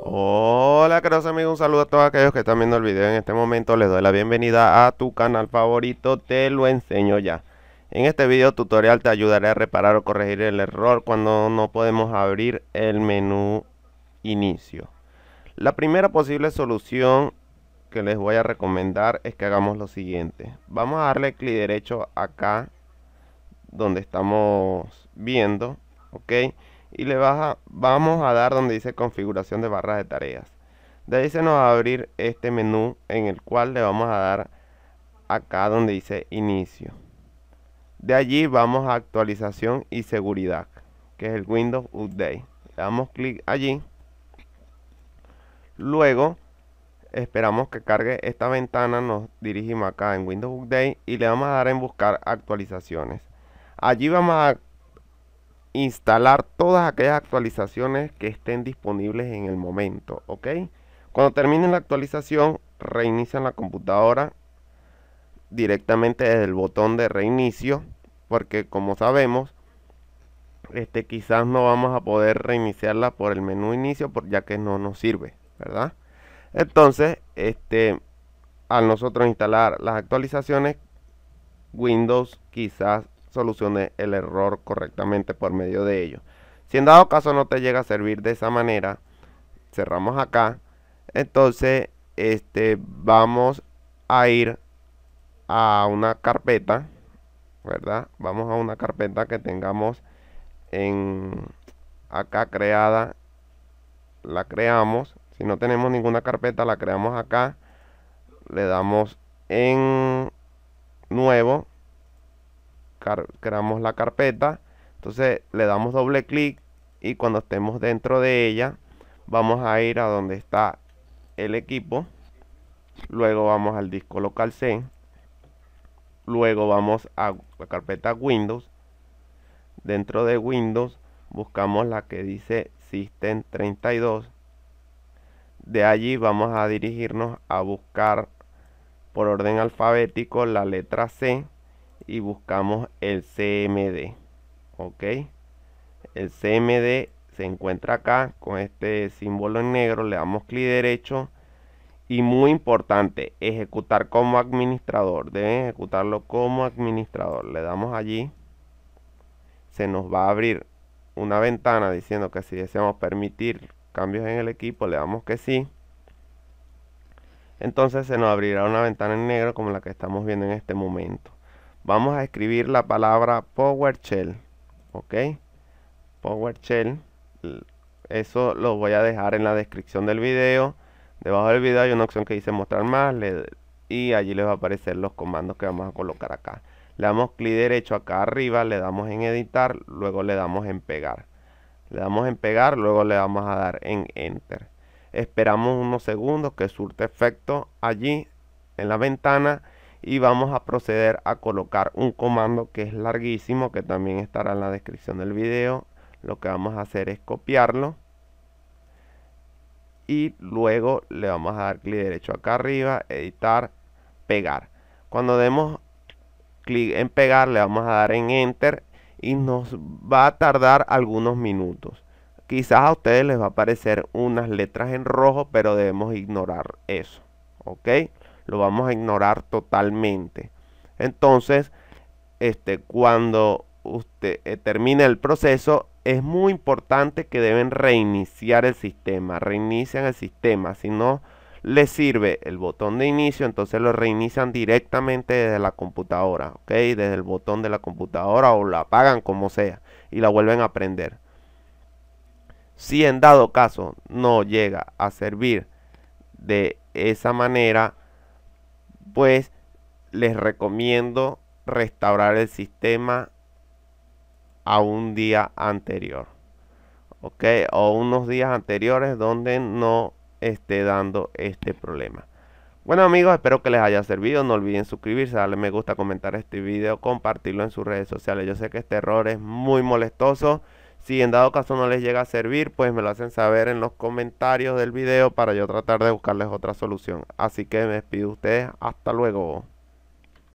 Hola queridos amigos, un saludo a todos aquellos que están viendo el video en este momento Les doy la bienvenida a tu canal favorito, te lo enseño ya En este video tutorial te ayudaré a reparar o corregir el error cuando no podemos abrir el menú inicio La primera posible solución que les voy a recomendar es que hagamos lo siguiente Vamos a darle clic derecho acá donde estamos viendo, ok y le baja, vamos a dar donde dice configuración de barras de tareas. De ahí se nos va a abrir este menú en el cual le vamos a dar acá donde dice inicio. De allí vamos a actualización y seguridad, que es el Windows Update. Le damos clic allí. Luego esperamos que cargue esta ventana, nos dirigimos acá en Windows Update y le vamos a dar en buscar actualizaciones. Allí vamos a instalar todas aquellas actualizaciones que estén disponibles en el momento. ¿ok? Cuando terminen la actualización, reinician la computadora directamente desde el botón de reinicio. Porque como sabemos, este, quizás no vamos a poder reiniciarla por el menú inicio, porque ya que no nos sirve, ¿verdad? Entonces, este, al nosotros instalar las actualizaciones, Windows quizás solucione el error correctamente por medio de ello. Si en dado caso no te llega a servir de esa manera, cerramos acá. Entonces, este, vamos a ir a una carpeta, ¿verdad? Vamos a una carpeta que tengamos en acá creada. La creamos. Si no tenemos ninguna carpeta, la creamos acá. Le damos en nuevo creamos la carpeta entonces le damos doble clic y cuando estemos dentro de ella vamos a ir a donde está el equipo luego vamos al disco local C luego vamos a la carpeta Windows dentro de Windows buscamos la que dice System 32 de allí vamos a dirigirnos a buscar por orden alfabético la letra C y buscamos el CMD. Ok. El CMD se encuentra acá con este símbolo en negro. Le damos clic derecho. Y muy importante, ejecutar como administrador. Deben ejecutarlo como administrador. Le damos allí. Se nos va a abrir una ventana diciendo que si deseamos permitir cambios en el equipo, le damos que sí. Entonces se nos abrirá una ventana en negro como la que estamos viendo en este momento vamos a escribir la palabra PowerShell. ¿Ok? PowerShell. Eso lo voy a dejar en la descripción del video. Debajo del video hay una opción que dice mostrar más. y allí les va a aparecer los comandos que vamos a colocar acá. Le damos clic derecho acá arriba, le damos en editar, luego le damos en pegar. Le damos en pegar, luego le vamos a dar en enter. Esperamos unos segundos que surte efecto allí en la ventana y vamos a proceder a colocar un comando que es larguísimo que también estará en la descripción del video lo que vamos a hacer es copiarlo y luego le vamos a dar clic derecho acá arriba editar pegar cuando demos clic en pegar le vamos a dar en enter y nos va a tardar algunos minutos quizás a ustedes les va a aparecer unas letras en rojo pero debemos ignorar eso ok lo vamos a ignorar totalmente. Entonces, este, cuando usted eh, termine el proceso, es muy importante que deben reiniciar el sistema. Reinician el sistema. Si no les sirve el botón de inicio, entonces lo reinician directamente desde la computadora. ¿ok? Desde el botón de la computadora o la apagan como sea y la vuelven a prender. Si en dado caso no llega a servir de esa manera, pues les recomiendo restaurar el sistema a un día anterior. Ok, o unos días anteriores donde no esté dando este problema. Bueno amigos, espero que les haya servido. No olviden suscribirse, darle me gusta, comentar este video, compartirlo en sus redes sociales. Yo sé que este error es muy molestoso. Si en dado caso no les llega a servir, pues me lo hacen saber en los comentarios del video para yo tratar de buscarles otra solución. Así que me despido de ustedes. Hasta luego.